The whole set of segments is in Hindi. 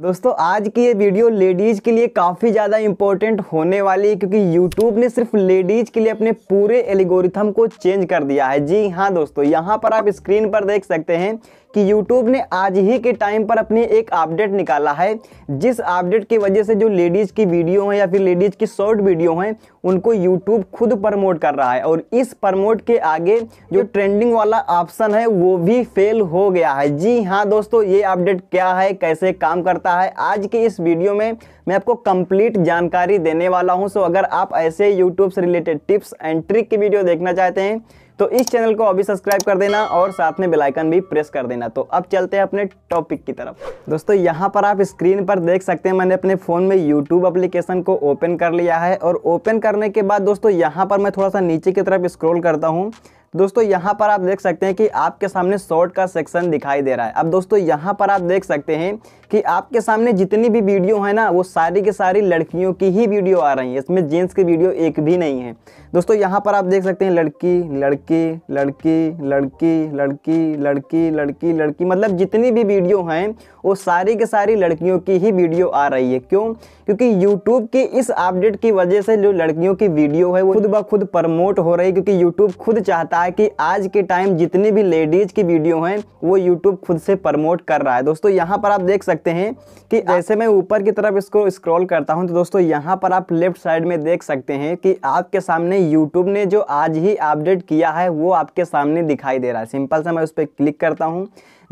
दोस्तों आज की ये वीडियो लेडीज़ के लिए काफ़ी ज़्यादा इम्पोर्टेंट होने वाली है क्योंकि YouTube ने सिर्फ लेडीज़ के लिए अपने पूरे एलिगोरिथम को चेंज कर दिया है जी हाँ दोस्तों यहाँ पर आप स्क्रीन पर देख सकते हैं कि यूट्यूब ने आज ही के टाइम पर अपनी एक अपडेट निकाला है जिस अपडेट की वजह से जो लेडीज़ की वीडियो हैं या फिर लेडीज़ की शॉर्ट वीडियो हैं उनको यूट्यूब खुद प्रमोट कर रहा है और इस प्रमोट के आगे जो ट्रेंडिंग वाला ऑप्शन है वो भी फेल हो गया है जी हाँ दोस्तों ये अपडेट क्या है कैसे काम करता है आज के इस वीडियो में मैं आपको कंप्लीट जानकारी देने वाला हूँ सो अगर आप ऐसे यूट्यूब से रिलेटेड टिप्स एंड ट्रिक की वीडियो देखना चाहते हैं तो इस चैनल को अभी सब्सक्राइब कर देना और साथ में बेलाइकन भी प्रेस कर देना तो अब चलते हैं अपने टॉपिक की तरफ दोस्तों यहाँ पर आप स्क्रीन पर देख सकते हैं मैंने अपने फ़ोन में यूट्यूब अप्लीकेशन को ओपन कर लिया है और ओपन करने के बाद दोस्तों यहाँ पर मैं थोड़ा सा नीचे की तरफ स्क्रोल करता हूँ दोस्तों यहाँ पर आप देख सकते हैं कि आपके सामने शॉर्ट का सेक्शन दिखाई दे रहा है अब दोस्तों यहाँ पर आप देख सकते हैं कि आपके सामने जितनी भी वीडियो है ना वो सारी की सारी लड़कियों की ही वीडियो आ रही है इसमें जेंट्स की वीडियो एक भी नहीं है दोस्तों यहाँ पर आप देख सकते हैं लड़की लड़की लड़की लड़की लड़की लड़की लड़की लड़की मतलब जितनी भी वीडियो हैं वो सारी की सारी लड़कियों की ही वीडियो आ रही है क्यों क्योंकि यूट्यूब की इस अपडेट की वजह से जो लड़कियों की वीडियो है वो खुद ब खुद प्रमोट हो रही है क्योंकि यूट्यूब खुद चाहता है कि आज के टाइम जितनी भी लेडीज की वीडियो हैं वो यूट्यूब खुद से प्रमोट कर रहा है दोस्तों यहाँ पर आप देख सकते हैं कि हाँ। जैसे मैं ऊपर की तरफ इसको स्क्रॉल करता हूँ तो दोस्तों यहाँ पर आप लेफ्ट साइड में देख सकते हैं कि आपके सामने यूट्यूब ने जो आज ही अपडेट किया है वो आपके सामने दिखाई दे रहा है सिंपल सा मैं उस पर क्लिक करता हूँ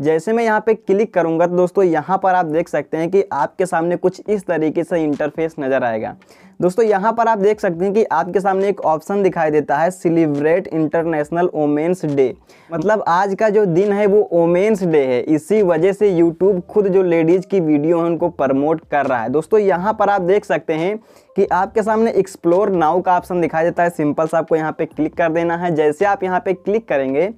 जैसे मैं यहाँ पे क्लिक करूँगा तो दोस्तों यहाँ पर आप देख सकते हैं कि आपके सामने कुछ इस तरीके से इंटरफेस नज़र आएगा दोस्तों यहाँ पर आप देख सकते हैं कि आपके सामने एक ऑप्शन दिखाई देता है सेलिब्रेट इंटरनेशनल ओमेंस डे मतलब आज का जो दिन है वो ओमेंस डे है इसी वजह से यूट्यूब खुद जो लेडीज़ की वीडियो है उनको प्रमोट कर रहा है दोस्तों यहाँ पर आप देख सकते हैं कि आपके सामने एक्सप्लोर नाउ का ऑप्शन दिखाई देता है सिंपल सा आपको यहाँ पर क्लिक कर देना है जैसे आप यहाँ पर क्लिक करेंगे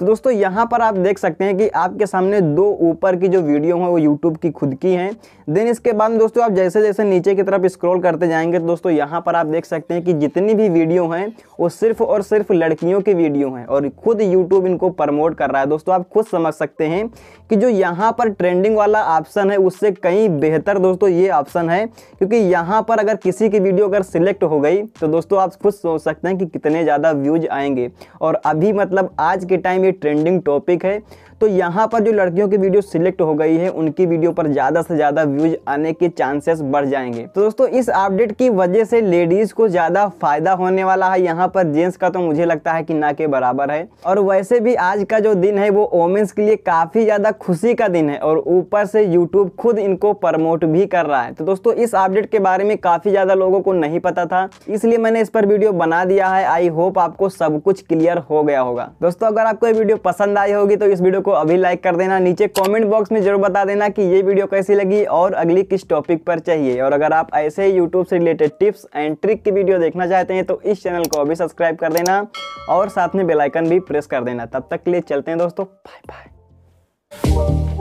तो दोस्तों यहाँ पर आप देख सकते हैं कि आपके सामने दो ऊपर की जो वीडियो हैं वो यूट्यूब की खुद की हैं देन इसके बाद दोस्तों आप जैसे जैसे नीचे की तरफ स्क्रॉल करते जाएंगे तो दोस्तों यहाँ पर आप देख सकते हैं कि जितनी भी वीडियो हैं वो सिर्फ और सिर्फ लड़कियों की वीडियो हैं और खुद यूट्यूब इनको प्रमोट कर रहा है दोस्तों आप खुद समझ सकते हैं कि जो यहाँ पर ट्रेंडिंग वाला ऑप्शन है उससे कहीं बेहतर दोस्तों ये ऑप्शन है क्योंकि यहाँ पर अगर किसी की वीडियो अगर सिलेक्ट हो गई तो दोस्तों आप खुद सोच सकते हैं कि कितने ज़्यादा व्यूज आएंगे और अभी मतलब आज के टाइम ट्रेंडिंग टॉपिक है तो यहाँ पर जो लड़कियों की वीडियो सिलेक्ट हो गई है उनकी वीडियो पर ज़्यादा से ज़्यादा व्यूज आने के चांसेस बढ़ जाएंगे तो दोस्तों इस अपडेट की वजह से लेडीज़ को ज़्यादा फायदा होने वाला है यहाँ पर जेंट्स का तो मुझे लगता है कि ना के बराबर है और वैसे भी आज का जो दिन है वो वोमेंस के लिए काफ़ी ज़्यादा खुशी का दिन है और ऊपर से यूट्यूब खुद इनको प्रमोट भी कर रहा है तो दोस्तों इस अपडेट के बारे में काफ़ी ज़्यादा लोगों को नहीं पता था इसलिए मैंने इस पर वीडियो बना दिया है आई होप आपको सब कुछ क्लियर हो गया होगा दोस्तों अगर आपको ये वीडियो पसंद आई होगी तो इस वीडियो को को अभी लाइक कर देना नीचे कमेंट बॉक्स में जरूर बता देना कि ये वीडियो कैसी लगी और अगली किस टॉपिक पर चाहिए और अगर आप ऐसे ही यूट्यूब से रिलेटेड टिप्स एंड ट्रिक की वीडियो देखना चाहते हैं तो इस चैनल को अभी सब्सक्राइब कर देना और साथ में बेलाइकन भी प्रेस कर देना तब तक के लिए चलते हैं दोस्तों बाय बाय